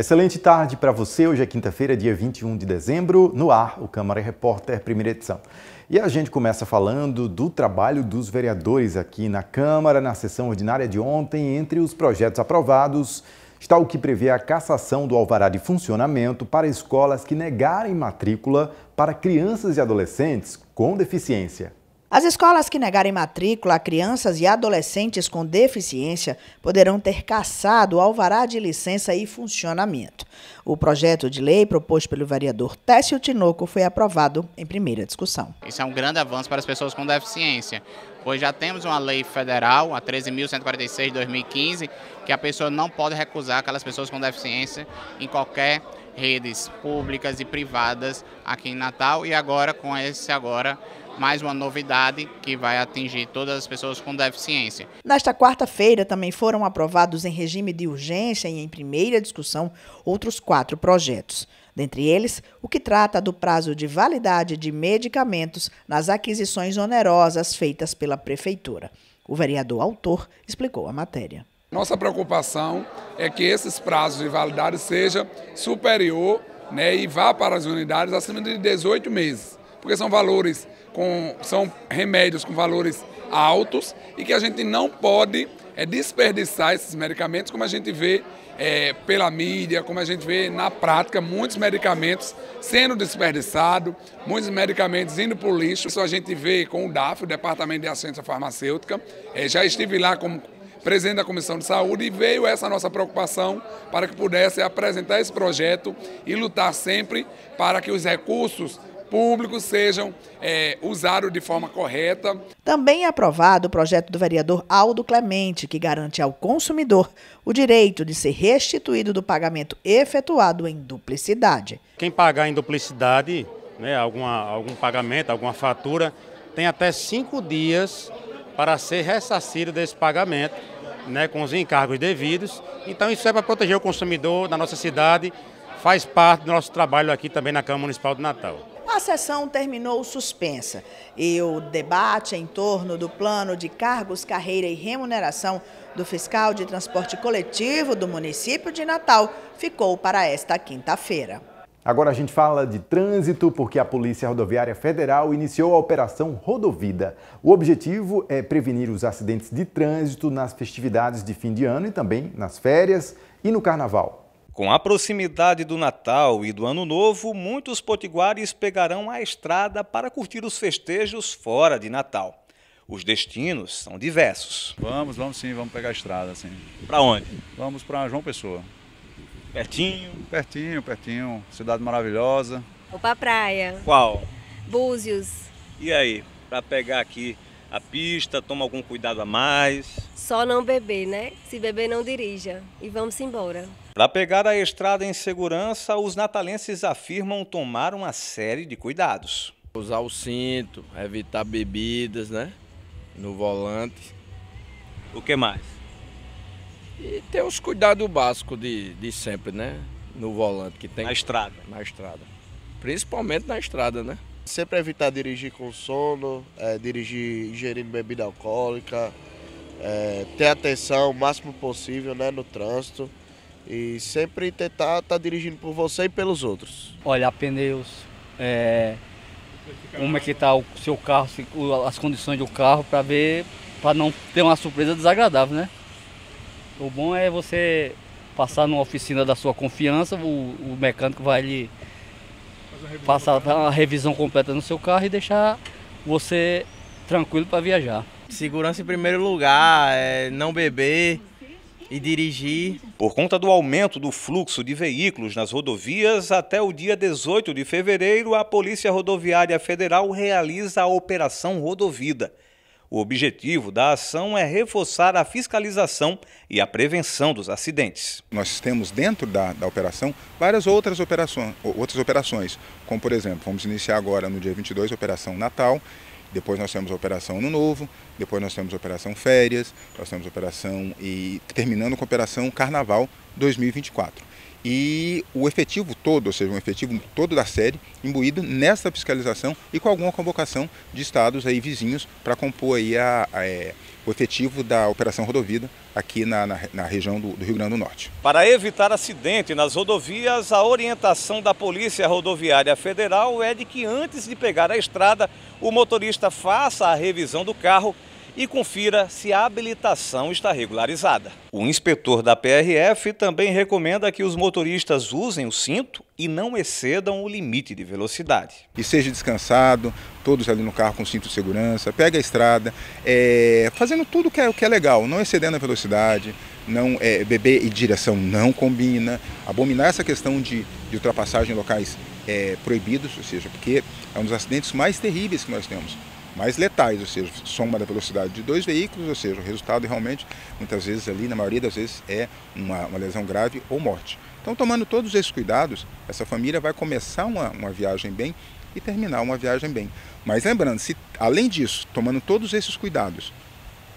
Excelente tarde para você. Hoje é quinta-feira, dia 21 de dezembro, no ar, o Câmara Repórter, primeira edição. E a gente começa falando do trabalho dos vereadores aqui na Câmara, na sessão ordinária de ontem. Entre os projetos aprovados está o que prevê a cassação do alvará de funcionamento para escolas que negarem matrícula para crianças e adolescentes com deficiência. As escolas que negarem matrícula a crianças e adolescentes com deficiência poderão ter cassado o alvará de licença e funcionamento. O projeto de lei proposto pelo vereador Técio Tinoco foi aprovado em primeira discussão. Isso é um grande avanço para as pessoas com deficiência, pois já temos uma lei federal, a 13.146 de 2015, que a pessoa não pode recusar aquelas pessoas com deficiência em qualquer redes públicas e privadas aqui em Natal e agora com esse agora mais uma novidade que vai atingir todas as pessoas com deficiência. Nesta quarta-feira também foram aprovados em regime de urgência e em primeira discussão outros quatro projetos. Dentre eles, o que trata do prazo de validade de medicamentos nas aquisições onerosas feitas pela Prefeitura. O vereador autor explicou a matéria. Nossa preocupação é que esses prazos de validade seja superior né, e vá para as unidades acima de 18 meses porque são valores com são remédios com valores altos e que a gente não pode é, desperdiçar esses medicamentos, como a gente vê é, pela mídia, como a gente vê na prática, muitos medicamentos sendo desperdiçados, muitos medicamentos indo para o lixo. Isso a gente vê com o DAF, o Departamento de Assistência Farmacêutica. É, já estive lá como presidente da Comissão de Saúde, e veio essa nossa preocupação para que pudesse apresentar esse projeto e lutar sempre para que os recursos públicos sejam é, usados de forma correta. Também é aprovado o projeto do vereador Aldo Clemente, que garante ao consumidor o direito de ser restituído do pagamento efetuado em duplicidade. Quem pagar em duplicidade, né, alguma, algum pagamento, alguma fatura, tem até cinco dias para ser ressarcido desse pagamento, né, com os encargos devidos. Então isso é para proteger o consumidor da nossa cidade, faz parte do nosso trabalho aqui também na Câmara Municipal de Natal. A sessão terminou suspensa e o debate em torno do plano de cargos, carreira e remuneração do fiscal de transporte coletivo do município de Natal ficou para esta quinta-feira. Agora a gente fala de trânsito porque a Polícia Rodoviária Federal iniciou a Operação Rodovida. O objetivo é prevenir os acidentes de trânsito nas festividades de fim de ano e também nas férias e no carnaval. Com a proximidade do Natal e do Ano Novo, muitos potiguares pegarão a estrada para curtir os festejos fora de Natal. Os destinos são diversos. Vamos, vamos sim, vamos pegar a estrada, sim. Para onde? Vamos para João Pessoa. Pertinho? Pertinho, pertinho. Cidade maravilhosa. Ou para praia. Qual? Búzios. E aí, para pegar aqui a pista, toma algum cuidado a mais. Só não beber, né? Se beber, não dirija. E vamos embora. Para pegar a estrada em segurança, os natalenses afirmam tomar uma série de cuidados. Usar o cinto, evitar bebidas, né? No volante. O que mais? E ter os cuidados básicos de, de sempre, né? No volante que tem. Na estrada. Na estrada. Principalmente na estrada, né? Sempre evitar dirigir com sono, é, dirigir ingerindo bebida alcoólica, é, ter atenção o máximo possível né, no trânsito e sempre tentar estar tá dirigindo por você e pelos outros. Olhar pneus, é, como é que está o seu carro, as condições do carro para ver, para não ter uma surpresa desagradável, né? O bom é você passar numa oficina da sua confiança, o, o mecânico vai lhe passar uma revisão completa no seu carro e deixar você tranquilo para viajar. Segurança em primeiro lugar, é não beber e dirigir. Por conta do aumento do fluxo de veículos nas rodovias, até o dia 18 de fevereiro, a Polícia Rodoviária Federal realiza a Operação Rodovida. O objetivo da ação é reforçar a fiscalização e a prevenção dos acidentes. Nós temos dentro da, da operação várias outras operações, outras operações, como por exemplo, vamos iniciar agora no dia 22 a Operação Natal, depois nós temos a Operação No Novo, depois nós temos a Operação Férias, nós temos a Operação e terminando com a Operação Carnaval 2024 e o efetivo todo, ou seja, um efetivo todo da série, imbuído nessa fiscalização e com alguma convocação de estados aí vizinhos para compor aí a, a, é, o efetivo da Operação Rodovida aqui na, na, na região do, do Rio Grande do Norte. Para evitar acidente nas rodovias, a orientação da Polícia Rodoviária Federal é de que antes de pegar a estrada, o motorista faça a revisão do carro e confira se a habilitação está regularizada. O inspetor da PRF também recomenda que os motoristas usem o cinto e não excedam o limite de velocidade. E seja descansado, todos ali no carro com cinto de segurança, pega a estrada, é, fazendo tudo que é, que é legal, não excedendo a velocidade, não é, beber e direção não combina, abominar essa questão de, de ultrapassagem em locais é, proibidos, ou seja, porque é um dos acidentes mais terríveis que nós temos mais letais, ou seja, soma da velocidade de dois veículos, ou seja, o resultado realmente, muitas vezes ali, na maioria das vezes, é uma, uma lesão grave ou morte. Então, tomando todos esses cuidados, essa família vai começar uma, uma viagem bem e terminar uma viagem bem. Mas lembrando, se além disso, tomando todos esses cuidados,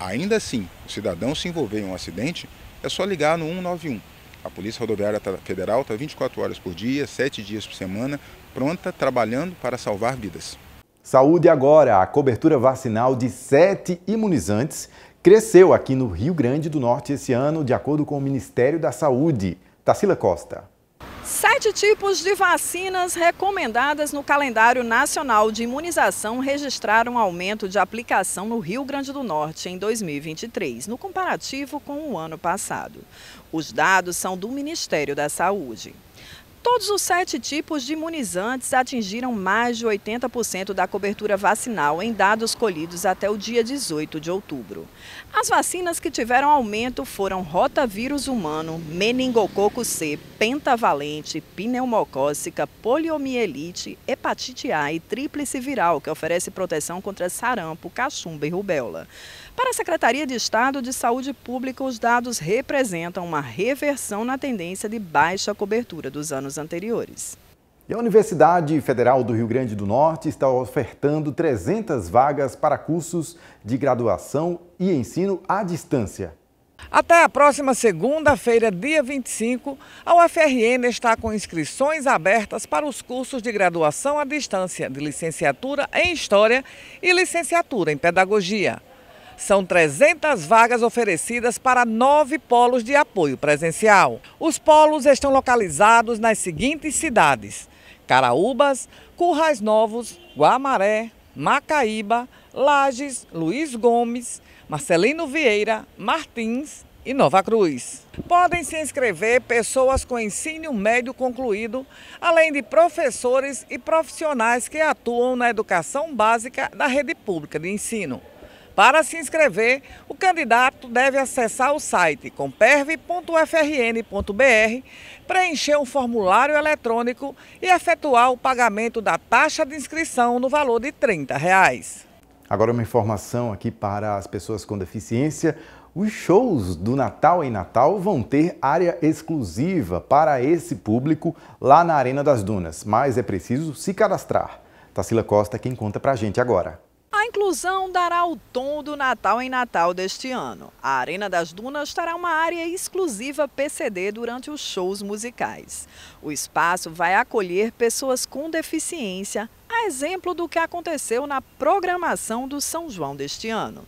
ainda assim o cidadão se envolver em um acidente, é só ligar no 191. A Polícia Rodoviária Federal está 24 horas por dia, 7 dias por semana, pronta, trabalhando para salvar vidas. Saúde agora, a cobertura vacinal de sete imunizantes cresceu aqui no Rio Grande do Norte esse ano, de acordo com o Ministério da Saúde. Tassila Costa. Sete tipos de vacinas recomendadas no calendário nacional de imunização registraram aumento de aplicação no Rio Grande do Norte em 2023, no comparativo com o ano passado. Os dados são do Ministério da Saúde. Todos os sete tipos de imunizantes atingiram mais de 80% da cobertura vacinal em dados colhidos até o dia 18 de outubro. As vacinas que tiveram aumento foram rotavírus humano, meningococo C, pentavalente, pneumocócica, poliomielite, hepatite A e tríplice viral, que oferece proteção contra sarampo, cachumba e rubéola. Para a Secretaria de Estado de Saúde Pública, os dados representam uma reversão na tendência de baixa cobertura dos anos anteriores. E a Universidade Federal do Rio Grande do Norte está ofertando 300 vagas para cursos de graduação e ensino à distância. Até a próxima segunda-feira, dia 25, a UFRN está com inscrições abertas para os cursos de graduação à distância de licenciatura em História e licenciatura em Pedagogia. São 300 vagas oferecidas para nove polos de apoio presencial. Os polos estão localizados nas seguintes cidades: Caraúbas, Currais Novos, Guamaré, Macaíba, Lages, Luiz Gomes, Marcelino Vieira, Martins e Nova Cruz. Podem se inscrever pessoas com ensino médio concluído, além de professores e profissionais que atuam na educação básica da rede pública de ensino. Para se inscrever, o candidato deve acessar o site comperv.frn.br, preencher um formulário eletrônico e efetuar o pagamento da taxa de inscrição no valor de R$ 30. Reais. Agora uma informação aqui para as pessoas com deficiência. Os shows do Natal em Natal vão ter área exclusiva para esse público lá na Arena das Dunas, mas é preciso se cadastrar. Tassila Costa é quem conta pra gente agora. A inclusão dará o tom do Natal em Natal deste ano. A Arena das Dunas terá uma área exclusiva PCD durante os shows musicais. O espaço vai acolher pessoas com deficiência, a exemplo do que aconteceu na programação do São João deste ano.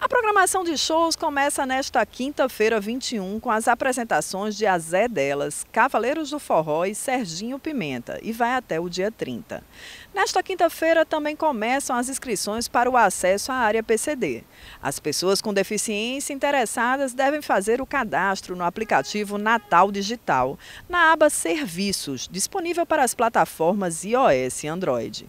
A programação de shows começa nesta quinta-feira 21 com as apresentações de Azé Delas, Cavaleiros do Forró e Serginho Pimenta e vai até o dia 30. Nesta quinta-feira também começam as inscrições para o acesso à área PCD. As pessoas com deficiência interessadas devem fazer o cadastro no aplicativo Natal Digital, na aba Serviços, disponível para as plataformas iOS e Android.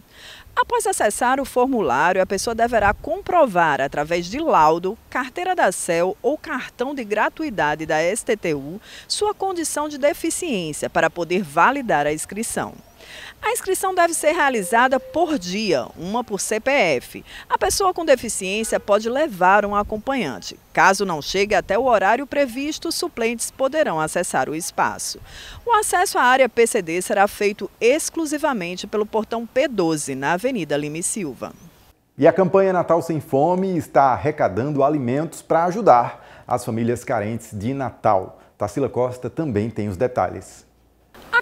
Após acessar o formulário, a pessoa deverá comprovar, através de laudo, carteira da CEL ou cartão de gratuidade da STTU, sua condição de deficiência para poder validar a inscrição. A inscrição deve ser realizada por dia, uma por CPF. A pessoa com deficiência pode levar um acompanhante. Caso não chegue até o horário previsto, suplentes poderão acessar o espaço. O acesso à área PCD será feito exclusivamente pelo portão P12, na Avenida Lime Silva. E a campanha Natal Sem Fome está arrecadando alimentos para ajudar as famílias carentes de Natal. Tassila Costa também tem os detalhes.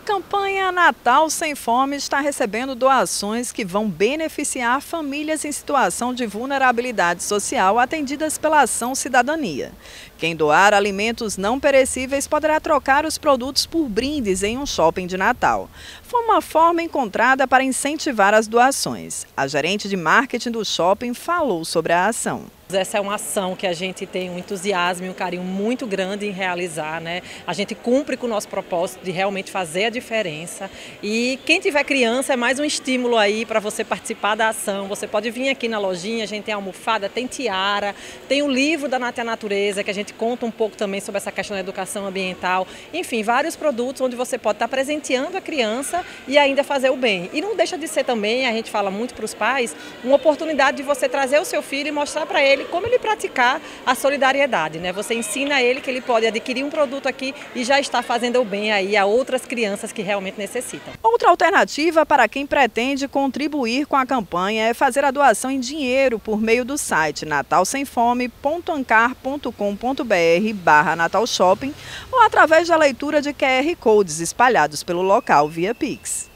A campanha Natal Sem Fome está recebendo doações que vão beneficiar famílias em situação de vulnerabilidade social atendidas pela Ação Cidadania. Quem doar alimentos não perecíveis poderá trocar os produtos por brindes em um shopping de Natal. Foi uma forma encontrada para incentivar as doações. A gerente de marketing do shopping falou sobre a ação. Essa é uma ação que a gente tem um entusiasmo e um carinho muito grande em realizar, né? A gente cumpre com o nosso propósito de realmente fazer a diferença. E quem tiver criança é mais um estímulo aí para você participar da ação. Você pode vir aqui na lojinha, a gente tem almofada, tem tiara, tem o livro da Nath Natureza, que a gente conta um pouco também sobre essa questão da educação ambiental. Enfim, vários produtos onde você pode estar tá presenteando a criança e ainda fazer o bem. E não deixa de ser também, a gente fala muito para os pais, uma oportunidade de você trazer o seu filho e mostrar para ele ele como ele praticar a solidariedade, né? Você ensina ele que ele pode adquirir um produto aqui e já está fazendo o bem aí a outras crianças que realmente necessitam. Outra alternativa para quem pretende contribuir com a campanha é fazer a doação em dinheiro por meio do site natalsemfome.ancar.com.br barra natalshopping ou através da leitura de QR Codes espalhados pelo local via Pix.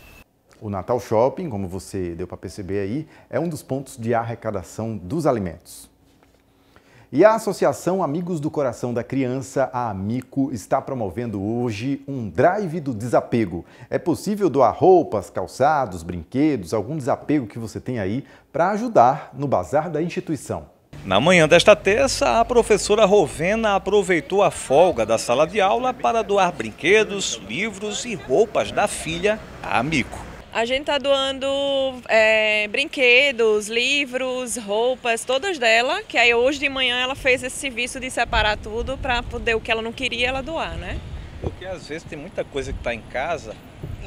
O Natal Shopping, como você deu para perceber aí, é um dos pontos de arrecadação dos alimentos. E a Associação Amigos do Coração da Criança, a Amico, está promovendo hoje um drive do desapego. É possível doar roupas, calçados, brinquedos, algum desapego que você tem aí para ajudar no bazar da instituição. Na manhã desta terça, a professora Rovena aproveitou a folga da sala de aula para doar brinquedos, livros e roupas da filha a Amico. A gente está doando é, brinquedos, livros, roupas, todas dela, que aí hoje de manhã ela fez esse serviço de separar tudo para poder o que ela não queria ela doar, né? Porque às vezes tem muita coisa que está em casa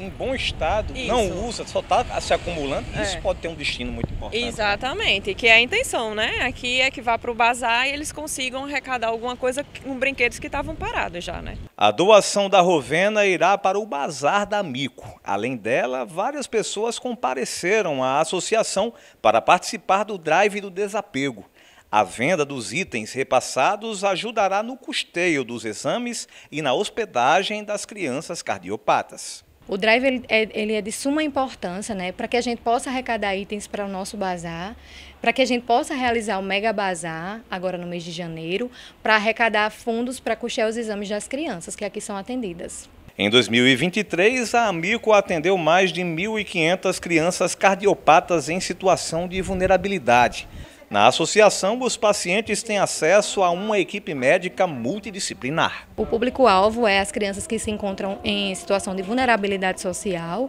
em bom estado, isso. não usa, só está se acumulando, é. isso pode ter um destino muito importante. Né? Exatamente, que é a intenção, né? Aqui é que vá para o bazar e eles consigam arrecadar alguma coisa com brinquedos que estavam parados já, né? A doação da Rovena irá para o Bazar da Mico. Além dela, várias pessoas compareceram à associação para participar do Drive do Desapego. A venda dos itens repassados ajudará no custeio dos exames e na hospedagem das crianças cardiopatas. O drive ele é, ele é de suma importância, né, para que a gente possa arrecadar itens para o nosso bazar, para que a gente possa realizar o mega bazar agora no mês de janeiro, para arrecadar fundos para custear os exames das crianças que aqui são atendidas. Em 2023, a Amico atendeu mais de 1.500 crianças cardiopatas em situação de vulnerabilidade. Na associação, os pacientes têm acesso a uma equipe médica multidisciplinar. O público-alvo é as crianças que se encontram em situação de vulnerabilidade social.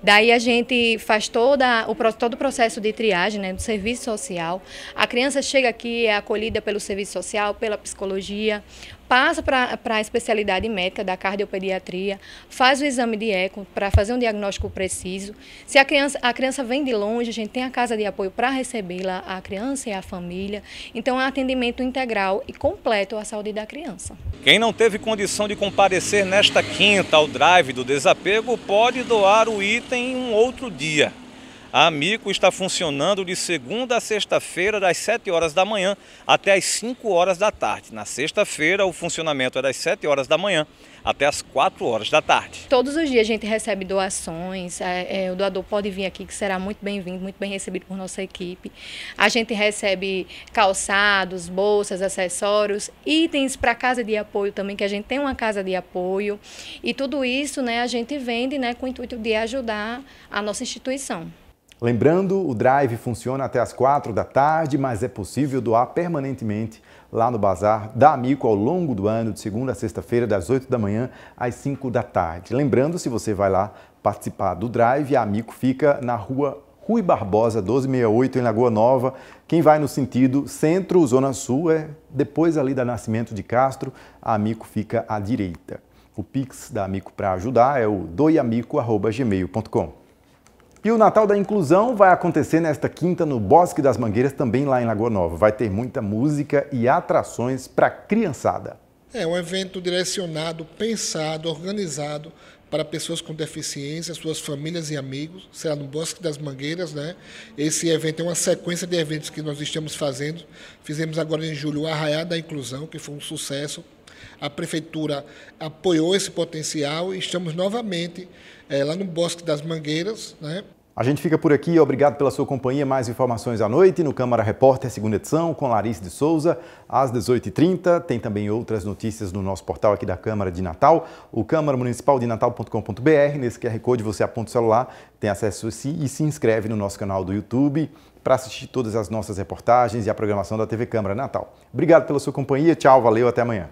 Daí a gente faz toda, o, todo o processo de triagem né, do serviço social. A criança chega aqui, é acolhida pelo serviço social, pela psicologia, passa para a especialidade médica da cardiopediatria, faz o exame de eco para fazer um diagnóstico preciso. Se a criança, a criança vem de longe, a gente tem a casa de apoio para recebê-la, a criança e a família. Então é um atendimento integral e completo à saúde da criança. Quem não teve condição de comparecer nesta quinta ao drive do desapego pode doar o item em um outro dia. A Amico está funcionando de segunda a sexta-feira, das 7 horas da manhã até as 5 horas da tarde. Na sexta-feira, o funcionamento é das 7 horas da manhã até as 4 horas da tarde. Todos os dias a gente recebe doações, é, é, o doador pode vir aqui, que será muito bem-vindo, muito bem recebido por nossa equipe. A gente recebe calçados, bolsas, acessórios, itens para casa de apoio também, que a gente tem uma casa de apoio. E tudo isso né, a gente vende né, com o intuito de ajudar a nossa instituição. Lembrando, o drive funciona até as 4 da tarde, mas é possível doar permanentemente lá no bazar da Amico ao longo do ano, de segunda a sexta-feira, das 8 da manhã às 5 da tarde. Lembrando, se você vai lá participar do drive, a Amico fica na rua Rui Barbosa, 1268, em Lagoa Nova. Quem vai no sentido centro, zona sul, é depois ali da Nascimento de Castro, a Amico fica à direita. O Pix da Amico para ajudar é o doiamico.gmail.com. E o Natal da Inclusão vai acontecer nesta quinta no Bosque das Mangueiras, também lá em Lagoa Nova. Vai ter muita música e atrações para criançada. É um evento direcionado, pensado, organizado para pessoas com deficiência, suas famílias e amigos. Será no Bosque das Mangueiras, né? Esse evento é uma sequência de eventos que nós estamos fazendo. Fizemos agora em julho o Arraiá da Inclusão, que foi um sucesso. A prefeitura apoiou esse potencial e estamos novamente é, lá no Bosque das Mangueiras. Né? A gente fica por aqui, obrigado pela sua companhia. Mais informações à noite no Câmara Repórter, segunda edição, com Larissa de Souza, às 18h30. Tem também outras notícias no nosso portal aqui da Câmara de Natal, o câmaramunicipaldenatal.com.br. Nesse QR Code você aponta o celular, tem acesso e se inscreve no nosso canal do YouTube para assistir todas as nossas reportagens e a programação da TV Câmara Natal. Obrigado pela sua companhia, tchau, valeu, até amanhã.